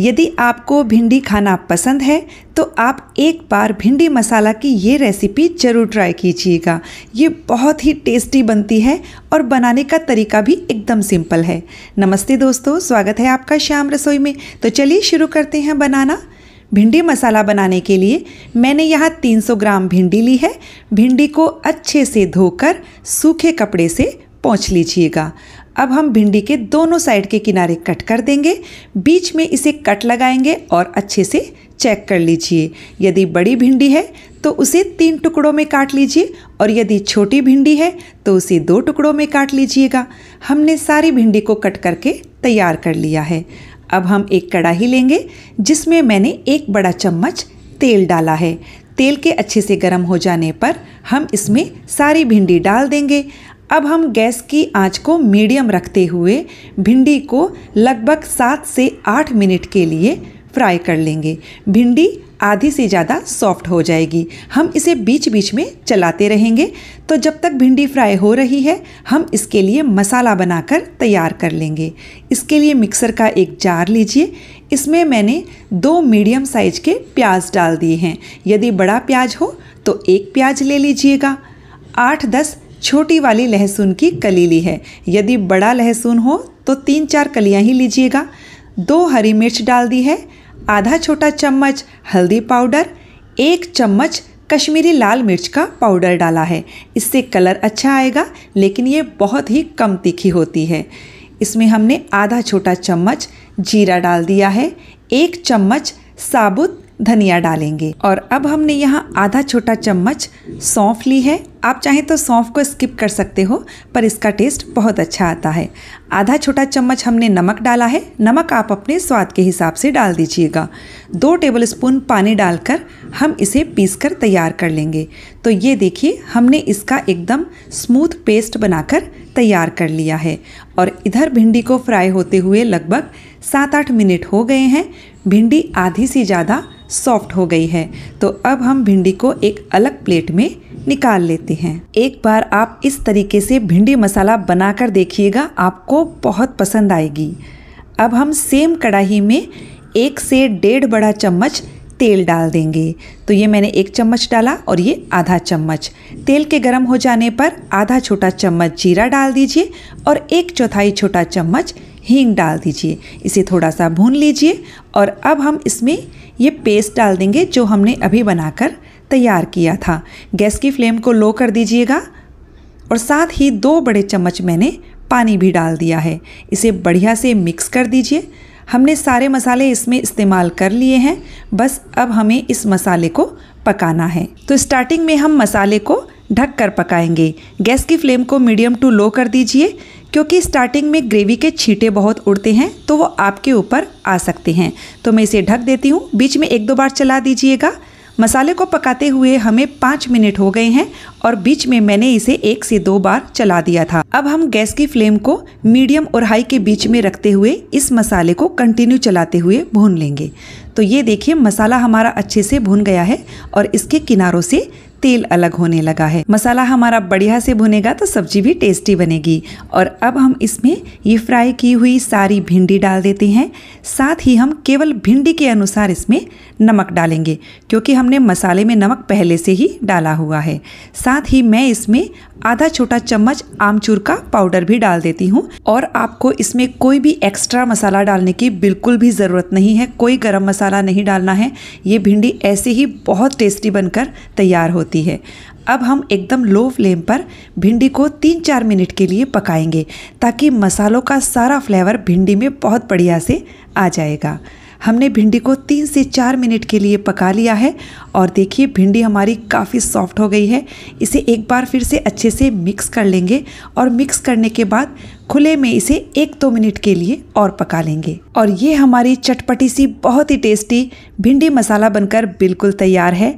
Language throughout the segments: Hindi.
यदि आपको भिंडी खाना पसंद है तो आप एक बार भिंडी मसाला की ये रेसिपी ज़रूर ट्राई कीजिएगा ये बहुत ही टेस्टी बनती है और बनाने का तरीका भी एकदम सिंपल है नमस्ते दोस्तों स्वागत है आपका श्याम रसोई में तो चलिए शुरू करते हैं बनाना भिंडी मसाला बनाने के लिए मैंने यहाँ 300 ग्राम भिंडी ली है भिंडी को अच्छे से धोकर सूखे कपड़े से पोंछ लीजिएगा अब हम भिंडी के दोनों साइड के किनारे कट कर देंगे बीच में इसे कट लगाएंगे और अच्छे से चेक कर लीजिए यदि बड़ी भिंडी है तो उसे तीन टुकड़ों में काट लीजिए और यदि छोटी भिंडी है तो उसे दो टुकड़ों में काट लीजिएगा हमने सारी भिंडी को कट करके तैयार कर लिया है अब हम एक कढ़ाही लेंगे जिसमें मैंने एक बड़ा चम्मच तेल डाला है तेल के अच्छे से गर्म हो जाने पर हम इसमें सारी भिंडी डाल देंगे अब हम गैस की आंच को मीडियम रखते हुए भिंडी को लगभग सात से आठ मिनट के लिए फ्राई कर लेंगे भिंडी आधी से ज़्यादा सॉफ्ट हो जाएगी हम इसे बीच बीच में चलाते रहेंगे तो जब तक भिंडी फ्राई हो रही है हम इसके लिए मसाला बनाकर तैयार कर लेंगे इसके लिए मिक्सर का एक जार लीजिए इसमें मैंने दो मीडियम साइज़ के प्याज डाल दिए हैं यदि बड़ा प्याज हो तो एक प्याज ले लीजिएगा आठ दस छोटी वाली लहसुन की कली ली है यदि बड़ा लहसुन हो तो तीन चार कलियाँ ही लीजिएगा दो हरी मिर्च डाल दी है आधा छोटा चम्मच हल्दी पाउडर एक चम्मच कश्मीरी लाल मिर्च का पाउडर डाला है इससे कलर अच्छा आएगा लेकिन ये बहुत ही कम तीखी होती है इसमें हमने आधा छोटा चम्मच जीरा डाल दिया है एक चम्मच साबुत धनिया डालेंगे और अब हमने यहाँ आधा छोटा चम्मच सौंफ ली है आप चाहें तो सौंफ को स्किप कर सकते हो पर इसका टेस्ट बहुत अच्छा आता है आधा छोटा चम्मच हमने नमक डाला है नमक आप अपने स्वाद के हिसाब से डाल दीजिएगा दो टेबल स्पून पानी डालकर हम इसे पीस कर तैयार कर लेंगे तो ये देखिए हमने इसका एकदम स्मूथ पेस्ट बनाकर तैयार कर लिया है और इधर भिंडी को फ्राई होते हुए लगभग सात आठ मिनट हो गए हैं भिंडी आधी से ज़्यादा सॉफ्ट हो गई है तो अब हम भिंडी को एक अलग प्लेट में निकाल लेते हैं एक बार आप इस तरीके से भिंडी मसाला बनाकर देखिएगा आपको बहुत पसंद आएगी अब हम सेम कढ़ाही में एक से डेढ़ बड़ा चम्मच तेल डाल देंगे तो ये मैंने एक चम्मच डाला और ये आधा चम्मच तेल के गर्म हो जाने पर आधा छोटा चम्मच जीरा डाल दीजिए और एक चौथाई छोटा चम्मच हींग डाल दीजिए इसे थोड़ा सा भून लीजिए और अब हम इसमें ये पेस्ट डाल देंगे जो हमने अभी बनाकर तैयार किया था गैस की फ्लेम को लो कर दीजिएगा और साथ ही दो बड़े चम्मच मैंने पानी भी डाल दिया है इसे बढ़िया से मिक्स कर दीजिए हमने सारे मसाले इसमें इस्तेमाल कर लिए हैं बस अब हमें इस मसाले को पकाना है तो स्टार्टिंग में हम मसाले को ढक कर पकाएंगे गैस की फ्लेम को मीडियम टू लो कर दीजिए क्योंकि स्टार्टिंग में ग्रेवी के छींटे बहुत उड़ते हैं तो वो आपके ऊपर आ सकते हैं तो मैं इसे ढक देती हूँ बीच में एक दो बार चला दीजिएगा मसाले को पकाते हुए हमें पाँच मिनट हो गए हैं और बीच में मैंने इसे एक से दो बार चला दिया था अब हम गैस की फ्लेम को मीडियम और हाई के बीच में रखते हुए इस मसाले को कंटिन्यू चलाते हुए भून लेंगे तो ये देखिए मसाला हमारा अच्छे से भून गया है और इसके किनारों से तेल अलग होने लगा है मसाला हमारा बढ़िया से भुनेगा तो सब्जी भी टेस्टी बनेगी और अब हम इसमें ये फ्राई की हुई सारी भिंडी डाल देते हैं साथ ही हम केवल भिंडी के अनुसार इसमें नमक डालेंगे क्योंकि हमने मसाले में नमक पहले से ही डाला हुआ है साथ ही मैं इसमें आधा छोटा चम्मच आमचूर का पाउडर भी डाल देती हूँ और आपको इसमें कोई भी एक्स्ट्रा मसाला डालने की बिल्कुल भी ज़रूरत नहीं है कोई गरम मसाला नहीं डालना है ये भिंडी ऐसे ही बहुत टेस्टी बनकर तैयार होती होती है अब हम एकदम लो फ्लेम पर भिंडी को तीन चार मिनट के लिए पकाएंगे ताकि मसालों का सारा फ्लेवर भिंडी में बहुत बढ़िया से आ जाएगा हमने भिंडी को तीन से चार मिनट के लिए पका लिया है और देखिए भिंडी हमारी काफ़ी सॉफ्ट हो गई है इसे एक बार फिर से अच्छे से मिक्स कर लेंगे और मिक्स करने के बाद खुले में इसे एक दो मिनट के लिए और पका लेंगे और ये हमारी चटपटी सी बहुत ही टेस्टी भिंडी मसाला बनकर बिल्कुल तैयार है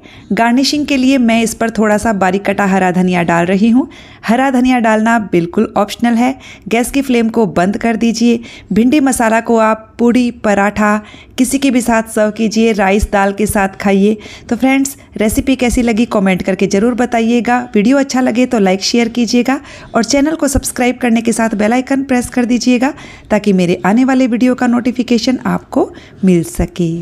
गार्निशिंग के लिए मैं इस पर थोड़ा सा बारीक कटा हरा धनिया डाल रही हूँ हरा धनिया डालना बिल्कुल ऑप्शनल है गैस की फ्लेम को बंद कर दीजिए भिंडी मसाला को आप पूड़ी पराठा किसी के भी साथ सर्व कीजिए राइस दाल के साथ खाइए तो फ्रेंड्स रेसिपी कैसी लगी कॉमेंट करके ज़रूर बताइएगा वीडियो अच्छा लगे तो लाइक शेयर कीजिएगा और चैनल को सब्सक्राइब करने के साथ बेल आइकन प्रेस कर दीजिएगा ताकि मेरे आने वाले वीडियो का नोटिफिकेशन आपको मिल सके